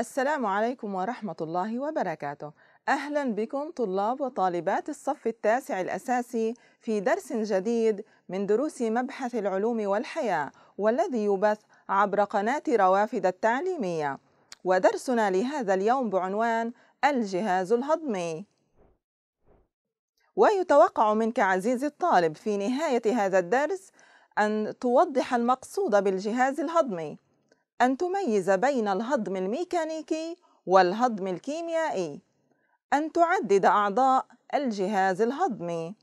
السلام عليكم ورحمة الله وبركاته أهلا بكم طلاب وطالبات الصف التاسع الأساسي في درس جديد من دروس مبحث العلوم والحياة والذي يبث عبر قناة روافد التعليمية ودرسنا لهذا اليوم بعنوان الجهاز الهضمي ويتوقع منك عزيزي الطالب في نهاية هذا الدرس أن توضح المقصود بالجهاز الهضمي أن تميز بين الهضم الميكانيكي والهضم الكيميائي أن تعدد أعضاء الجهاز الهضمي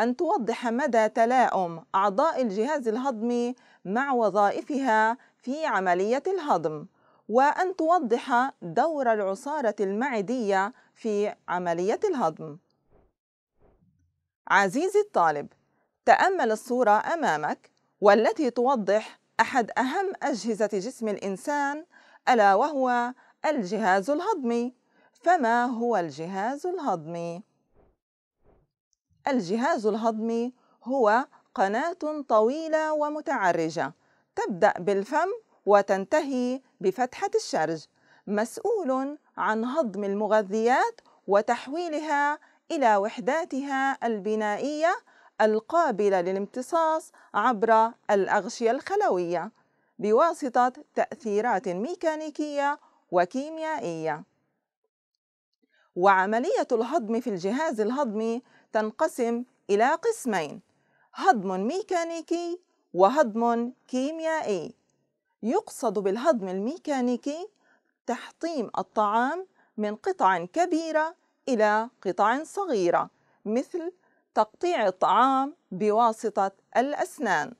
أن توضح مدى تلاؤم أعضاء الجهاز الهضمي مع وظائفها في عملية الهضم وأن توضح دور العصارة المعدية في عملية الهضم عزيزي الطالب تأمل الصورة أمامك والتي توضح أحد أهم أجهزة جسم الإنسان ألا وهو الجهاز الهضمي فما هو الجهاز الهضمي؟ الجهاز الهضمي هو قناة طويلة ومتعرجة تبدأ بالفم وتنتهي بفتحة الشرج مسؤول عن هضم المغذيات وتحويلها إلى وحداتها البنائية القابلة للامتصاص عبر الأغشية الخلوية بواسطة تأثيرات ميكانيكية وكيميائية. وعملية الهضم في الجهاز الهضمي تنقسم إلى قسمين: هضم ميكانيكي وهضم كيميائي. يقصد بالهضم الميكانيكي تحطيم الطعام من قطع كبيرة إلى قطع صغيرة مثل تقطيع الطعام بواسطة الأسنان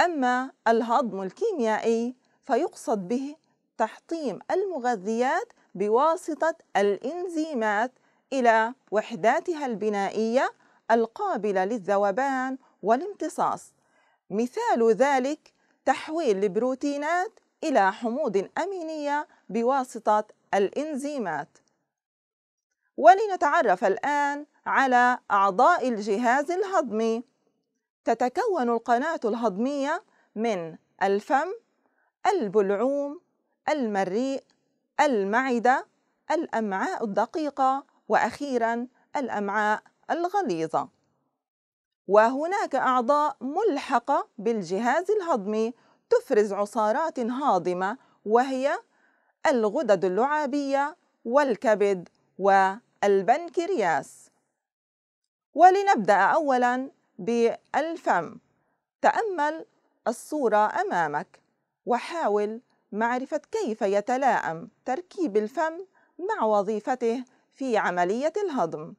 أما الهضم الكيميائي فيقصد به تحطيم المغذيات بواسطة الإنزيمات إلى وحداتها البنائية القابلة للذوبان والامتصاص مثال ذلك تحويل البروتينات إلى حموض أمينية بواسطة الإنزيمات ولنتعرف الآن على أعضاء الجهاز الهضمي تتكون القناة الهضمية من الفم البلعوم المريء المعدة الأمعاء الدقيقة وأخيرا الأمعاء الغليظة وهناك أعضاء ملحقة بالجهاز الهضمي تفرز عصارات هاضمة وهي الغدد اللعابية والكبد والبنكرياس ولنبدأ أولا بالفم تأمل الصورة أمامك وحاول معرفة كيف يتلائم تركيب الفم مع وظيفته في عملية الهضم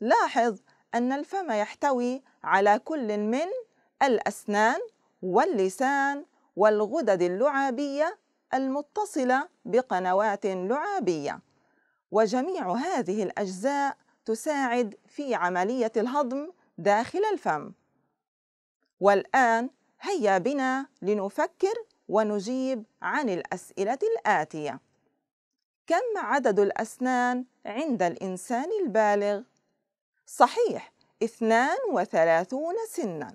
لاحظ أن الفم يحتوي على كل من الأسنان واللسان والغدد اللعابية المتصلة بقنوات لعابية وجميع هذه الأجزاء تساعد في عملية الهضم داخل الفم والآن هيا بنا لنفكر ونجيب عن الأسئلة الآتية كم عدد الأسنان عند الإنسان البالغ؟ صحيح 32 سنا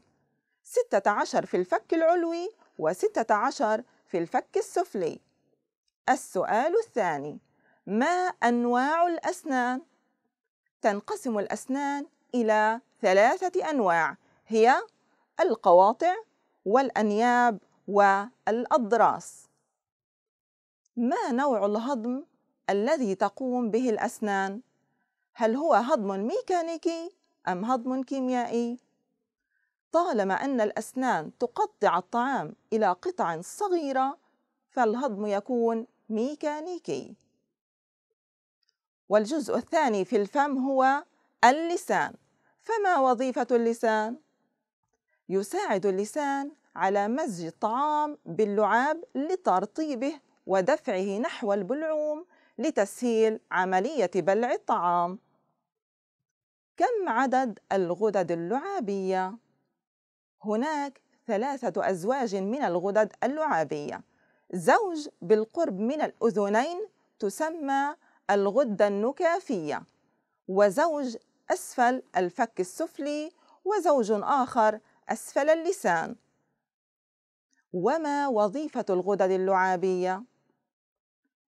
16 في الفك العلوي و16 في الفك السفلي السؤال الثاني ما أنواع الأسنان؟ تنقسم الأسنان إلى ثلاثة أنواع هي القواطع والأنياب والأضراس ما نوع الهضم الذي تقوم به الأسنان؟ هل هو هضم ميكانيكي أم هضم كيميائي؟ طالما أن الأسنان تقطع الطعام إلى قطع صغيرة فالهضم يكون ميكانيكي والجزء الثاني في الفم هو اللسان فما وظيفة اللسان؟ يساعد اللسان على مزج الطعام باللعاب لترطيبه ودفعه نحو البلعوم لتسهيل عملية بلع الطعام كم عدد الغدد اللعابية؟ هناك ثلاثة أزواج من الغدد اللعابية زوج بالقرب من الأذنين تسمى الغدة النكافية وزوج أسفل الفك السفلي وزوج آخر أسفل اللسان وما وظيفة الغدد اللعابية؟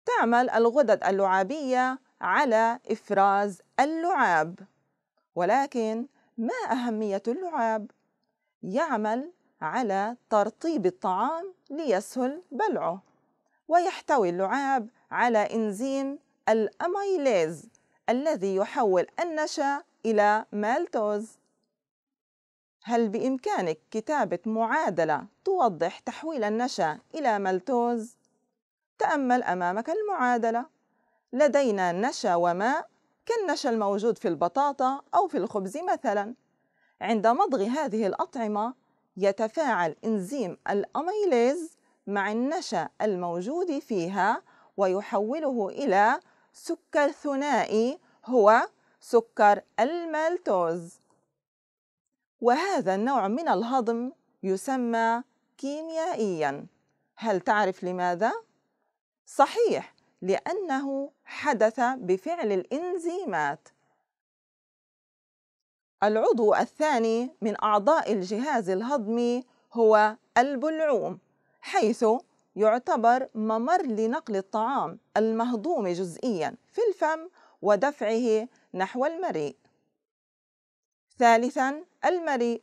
تعمل الغدد اللعابية على إفراز اللعاب ولكن ما أهمية اللعاب؟ يعمل على ترطيب الطعام ليسهل بلعه ويحتوي اللعاب على إنزيم الأمايليز الذي يحول النشا إلى مالتوز هل بإمكانك كتابة معادلة توضح تحويل النشا إلى مالتوز؟ تأمل أمامك المعادلة لدينا نشا وماء كالنشا الموجود في البطاطا أو في الخبز مثلا عند مضغ هذه الأطعمة يتفاعل إنزيم الأميليز مع النشا الموجود فيها ويحوله إلى سكر ثنائي هو سكر المالتوز وهذا النوع من الهضم يسمى كيميائيا هل تعرف لماذا؟ صحيح لأنه حدث بفعل الإنزيمات العضو الثاني من أعضاء الجهاز الهضمي هو البلعوم حيث يعتبر ممر لنقل الطعام المهضوم جزئيا في الفم ودفعه نحو المريء ثالثا المريء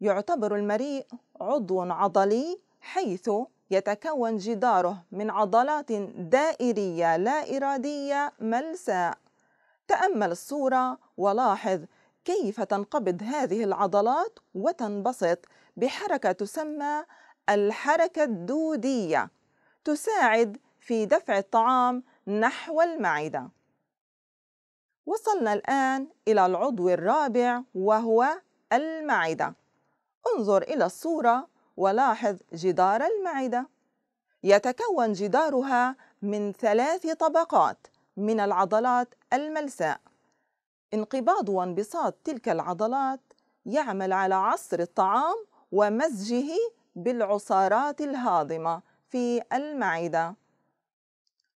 يعتبر المريء عضو عضلي حيث يتكون جداره من عضلات دائرية لا إرادية ملساء تأمل الصورة ولاحظ كيف تنقبض هذه العضلات وتنبسط بحركة تسمى الحركة الدودية تساعد في دفع الطعام نحو المعدة وصلنا الآن إلى العضو الرابع وهو المعدة انظر إلى الصورة ولاحظ جدار المعدة يتكون جدارها من ثلاث طبقات من العضلات الملساء انقباض وانبساط تلك العضلات يعمل على عصر الطعام ومزجه بالعصارات الهاضمة في المعدة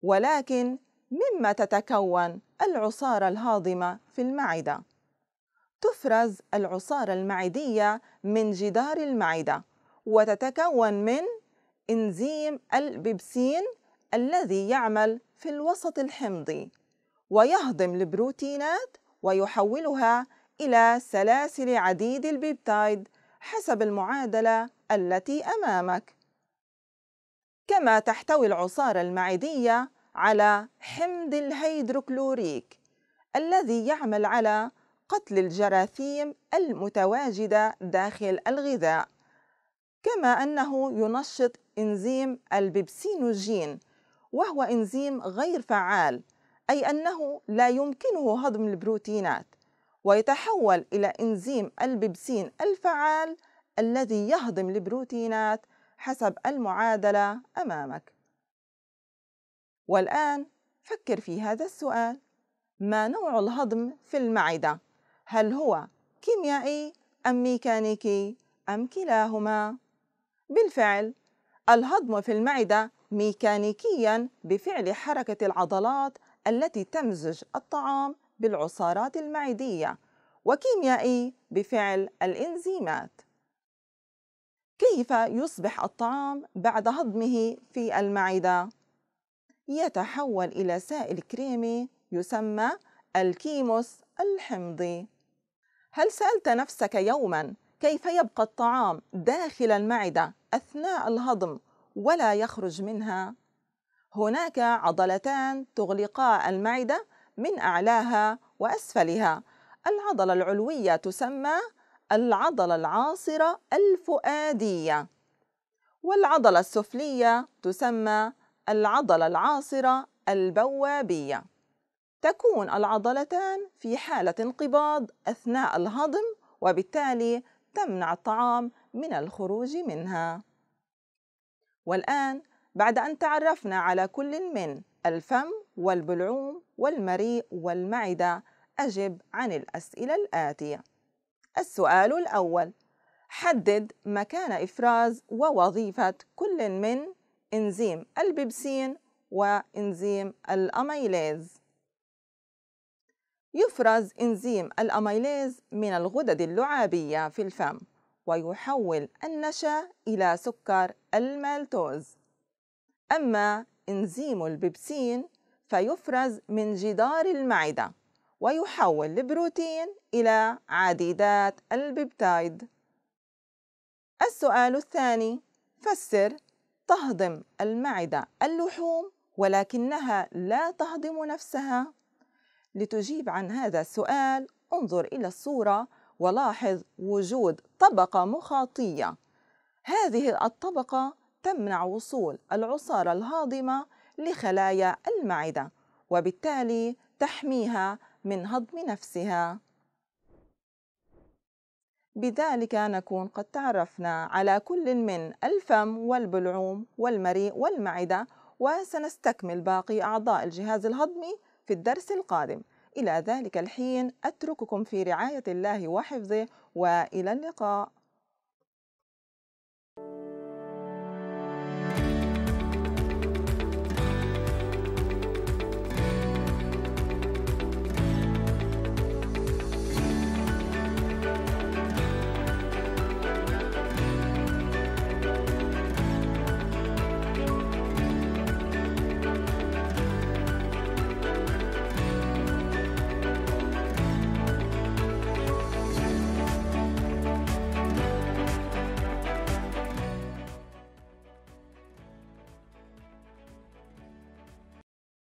ولكن مما تتكون العصارة الهاضمة في المعدة تفرز العصارة المعدية من جدار المعدة وتتكون من إنزيم البيبسين الذي يعمل في الوسط الحمضي ويهضم البروتينات ويحولها إلى سلاسل عديد البيبتايد حسب المعادلة التي أمامك كما تحتوي العصارة المعدية على حمض الهيدروكلوريك الذي يعمل على قتل الجراثيم المتواجدة داخل الغذاء كما أنه ينشط إنزيم البيبسينوجين وهو إنزيم غير فعال أي أنه لا يمكنه هضم البروتينات ويتحول إلى إنزيم البيبسين الفعال الذي يهضم البروتينات حسب المعادلة أمامك والآن فكر في هذا السؤال ما نوع الهضم في المعدة؟ هل هو كيميائي أم ميكانيكي أم كلاهما؟ بالفعل الهضم في المعدة ميكانيكيا بفعل حركة العضلات التي تمزج الطعام بالعصارات المعدية وكيميائي بفعل الإنزيمات كيف يصبح الطعام بعد هضمه في المعدة؟ يتحول إلى سائل كريمي يسمى الكيموس الحمضي هل سألت نفسك يوما كيف يبقى الطعام داخل المعدة أثناء الهضم ولا يخرج منها؟ هناك عضلتان تغلقا المعدة من أعلاها وأسفلها العضلة العلوية تسمى العضلة العاصرة الفؤادية والعضلة السفلية تسمى العضلة العاصرة البوابية تكون العضلتان في حالة انقباض أثناء الهضم وبالتالي تمنع الطعام من الخروج منها والآن بعد أن تعرفنا على كل من الفم والبلعوم والمريء والمعدة أجب عن الأسئلة الآتية السؤال الأول حدد مكان إفراز ووظيفة كل من إنزيم البيبسين وإنزيم الأميليز يفرز إنزيم الأميليز من الغدد اللعابية في الفم ويحول النشا إلى سكر المالتوز أما إنزيم البيبسين فيفرز من جدار المعدة ويحول البروتين إلى عديدات البيبتايد السؤال الثاني فسر تهضم المعدة اللحوم ولكنها لا تهضم نفسها لتجيب عن هذا السؤال انظر إلى الصورة ولاحظ وجود طبقة مخاطية هذه الطبقة تمنع وصول العصارة الهاضمة لخلايا المعدة وبالتالي تحميها من هضم نفسها بذلك نكون قد تعرفنا على كل من الفم والبلعوم والمريء والمعدة وسنستكمل باقي أعضاء الجهاز الهضمي في الدرس القادم إلى ذلك الحين أترككم في رعاية الله وحفظه وإلى اللقاء